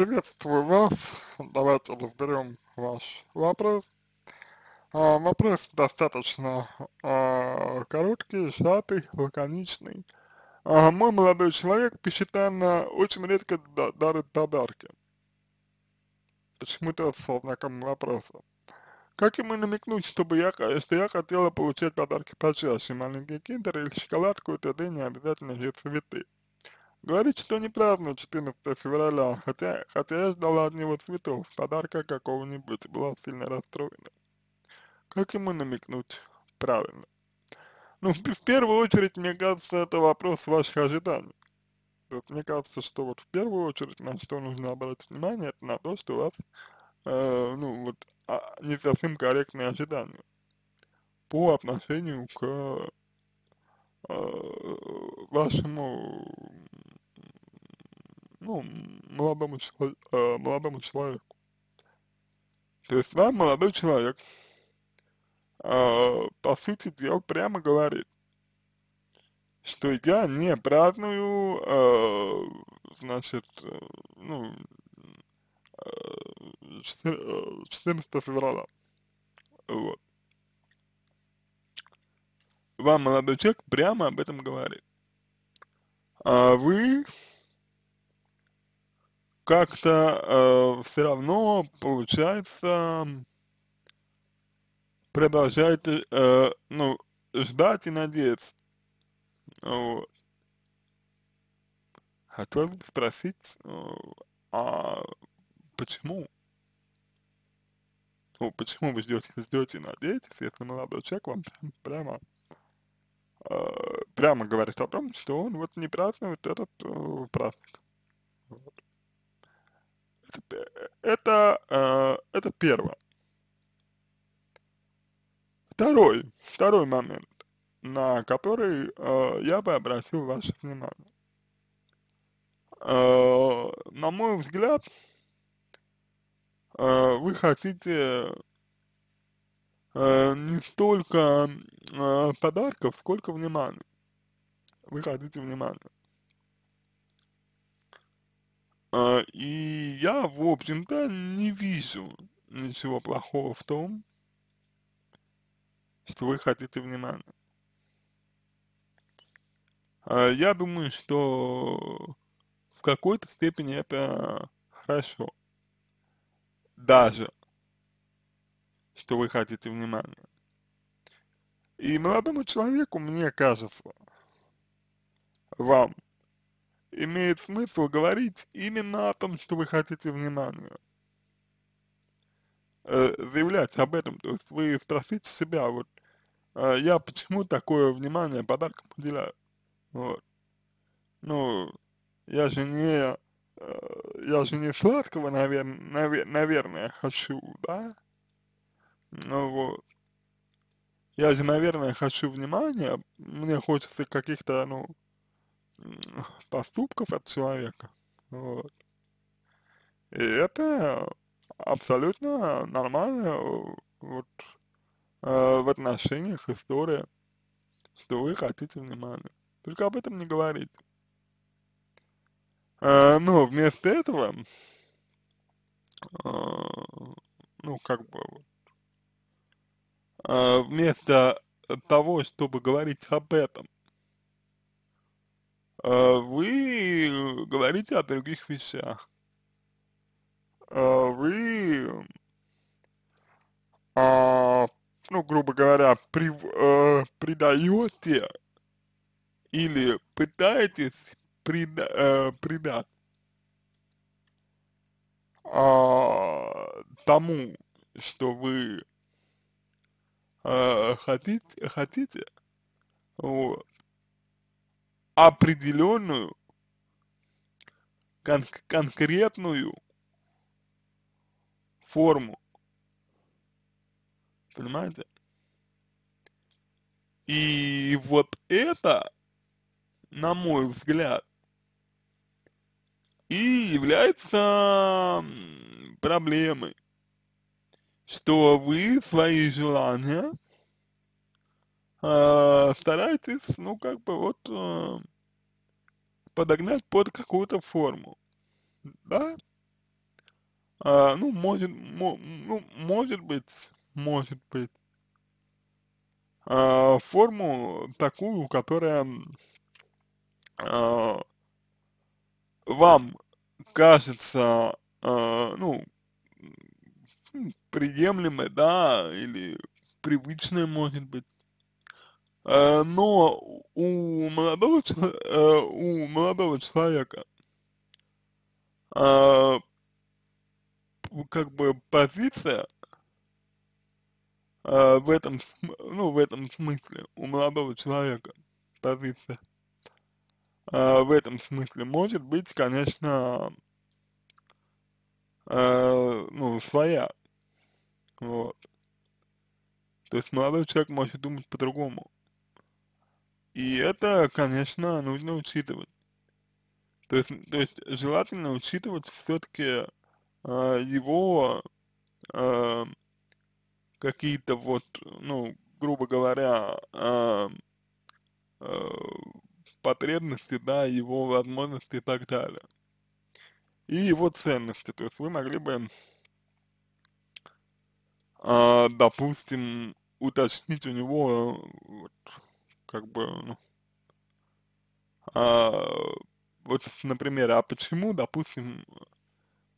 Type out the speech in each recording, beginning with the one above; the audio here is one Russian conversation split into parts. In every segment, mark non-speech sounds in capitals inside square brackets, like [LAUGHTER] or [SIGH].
приветствую вас. Давайте разберем ваш вопрос. А, вопрос достаточно а, короткий, сжатый, лаконичный. А, мой молодой человек посчитанно, очень редко дарит подарки. Почему-то со знаком вопроса. Как ему намекнуть, чтобы я, э, что я хотела получать подарки почаще? Маленький киндер или шоколадку, и т.д. не обязательно же цветы. Говорит, что не празднует 14 февраля, хотя, хотя я ждала от него цветов, подарка какого-нибудь, была сильно расстроена. Как ему намекнуть правильно? Ну, в первую очередь, мне кажется, это вопрос ваших ожиданий. Вот мне кажется, что вот в первую очередь, на что нужно обратить внимание, это на то, что у вас, э, ну, вот, а, не совсем корректные ожидания по отношению к э, вашему ну, молодому, чело, э, молодому человеку. То есть вам молодой человек, э, по сути дела, прямо говорит, что я не праздную, э, значит, э, ну, 14 э, э, февраля. Вот. Вам молодой человек прямо об этом говорит. А вы как-то э, все равно получается продолжать, э, ну, ждать и надеяться. Вот. Хотелось бы спросить, э, а почему? Ну, почему вы ждете, ждете надеетесь, если молодой человек вам прямо э, прямо говорит о том, что он вот не празднует этот э, праздник это, э, это первое. Второй, второй момент, на который э, я бы обратил ваше внимание. Э, на мой взгляд, вы хотите не столько подарков, сколько внимания. Вы хотите внимания. И я, в общем-то, не вижу ничего плохого в том, что вы хотите внимания. А я думаю, что в какой-то степени это хорошо. Даже, что вы хотите внимания. И молодому человеку, мне кажется, вам имеет смысл говорить именно о том, что вы хотите внимания. Э, заявлять об этом, то есть вы спросите себя, вот, э, я почему такое внимание подарком уделяю? Вот. Ну, я же не, э, я же не сладкого, навер, навер, наверное, хочу, да? Ну вот. Я же, наверное, хочу внимания, мне хочется каких-то, ну, поступков от человека. Вот. И это абсолютно нормально вот, э, в отношениях история, что вы хотите внимания. Только об этом не говорите. Э, но вместо этого, э, ну как бы, вот, э, вместо того, чтобы говорить об этом, а вы э, говорите о других вещах. А вы, а, ну, грубо говоря, при, э, придаете или пытаетесь прида, э, придать тому, что вы хотите, хотите, вот, определенную, кон конкретную форму. Понимаете? И вот это, на мой взгляд, и является проблемой, что вы свои желания э, старайтесь, ну, как бы вот э, подогнать под какую-то форму, да? Э, ну, может, мо, ну, может быть, может быть, э, форму такую, которая э, вам кажется, э, ну, приемлемой, да, или привычной, может быть, Э, но у молодого, э, у молодого человека а, как бы позиция а, в этом, ну, в этом смысле, у молодого человека позиция а, в этом смысле может быть, конечно, э, ну, своя, вот. То есть молодой человек может думать по-другому. И это, конечно, нужно учитывать. То есть, то есть желательно учитывать все-таки э, а, его э, какие-то вот, ну, грубо говоря, э, э, потребности, да, его возможности и так далее. И его ценности. То есть вы могли бы, э, допустим, уточнить у него как бы, ну, а, вот, например, а почему, допустим,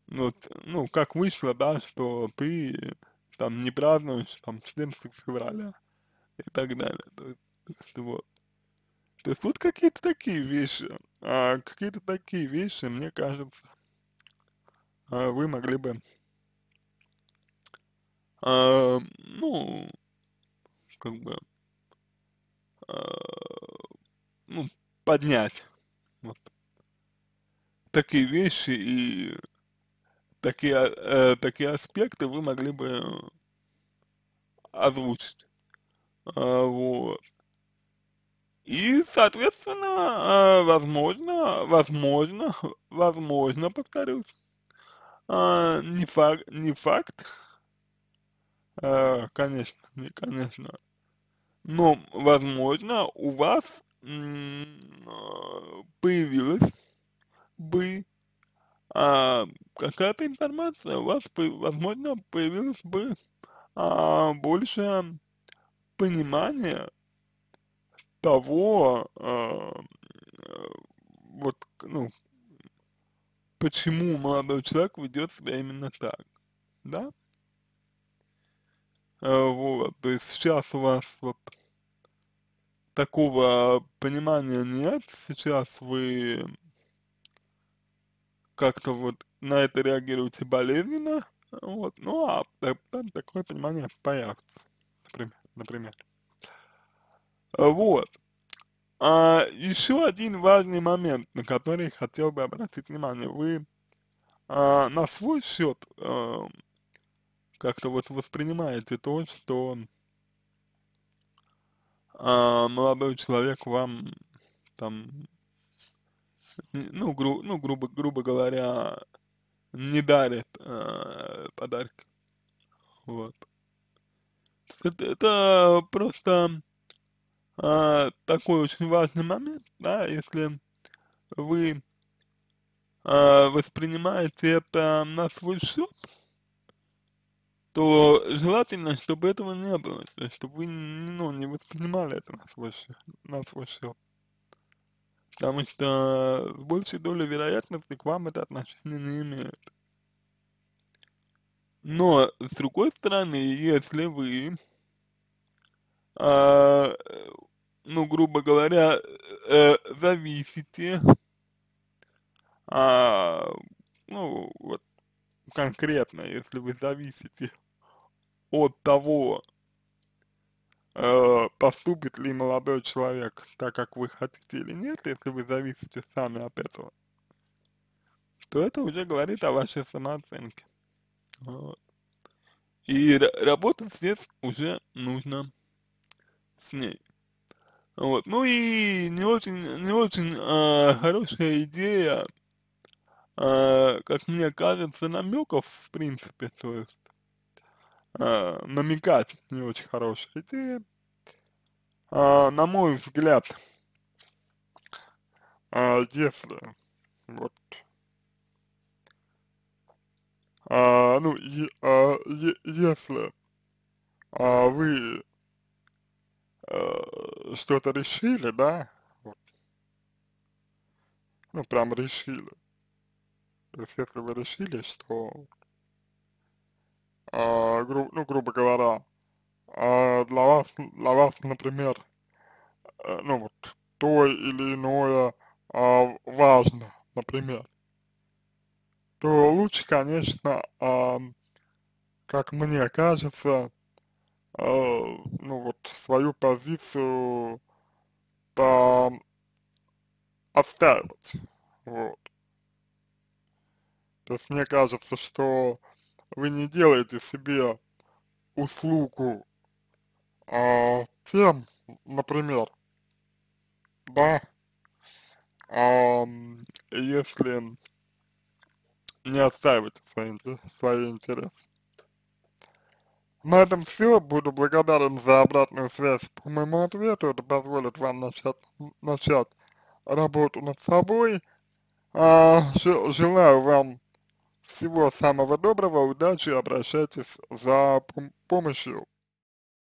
вот, ну, как вышло, да, что ты там не празднуешь там 14 февраля и так далее, то есть, то есть вот. То есть вот какие-то такие вещи, а, какие-то такие вещи, мне кажется, а, вы могли бы, а, ну, как бы, Э, ну, поднять. Вот. Такие вещи и такие, э, такие аспекты вы могли бы озвучить. Э, вот. И, соответственно, э, возможно, возможно, [LAUGHS] возможно, повторюсь, э, не, факт, не факт, э, конечно, не, конечно, но, возможно, у вас э, появилась бы а, какая-то информация, у вас, возможно, появилось бы а, больше понимания того, а, э, вот, ну, почему молодой человек ведет себя именно так, да? Э, вот, то есть сейчас у вас вот такого понимания нет, сейчас вы как-то вот на это реагируете болезненно, вот, ну а там такое понимание появится, например, например. Э, вот. А, еще один важный момент, на который хотел бы обратить внимание. Вы а, на свой счет а, э, как-то вот воспринимаете то, что а, молодой человек вам там, ну, гру, ну грубо, грубо говоря, не дарит а, э, подарки. Вот. Это, это просто а, такой очень важный момент, да, если вы а, воспринимаете это на свой счет, то желательно, чтобы этого не было, чтобы вы ну, не воспринимали это на свой, на свой счет. Потому что с большей долей вероятности к вам это отношение не имеет. Но, с другой стороны, если вы, э, ну, грубо говоря, э, зависите, э, ну, вот конкретно, если вы зависите от того, э, поступит ли молодой человек так, как вы хотите или нет, если вы зависите сами от этого, то это уже говорит о вашей самооценке. Вот. И работать здесь уже нужно с ней. Вот. Ну и не очень, не очень э, хорошая идея, э, как мне кажется, намеков в принципе, то есть э, а, намекать не очень хороший. И ты, э, на мой взгляд, э, если вот а, ну, е, а, если а, вы а, что-то решили, да, вот, ну, прям решили, то есть если вы решили, что а, гру, ну, грубо говоря, э, для вас, для вас, например, э, ну, вот, то или иное а, важно, например, то лучше, конечно, как мне кажется, ну, вот, свою позицию по отстаивать, вот. То есть мне кажется, что вы не делаете себе услугу а, тем, например, да, а, если не отстаиваете свои, свои интересы. На этом все. Буду благодарен за обратную связь по моему ответу. Это позволит вам начать, начать работу над собой. А, желаю вам всего самого доброго, удачи, обращайтесь за помощью.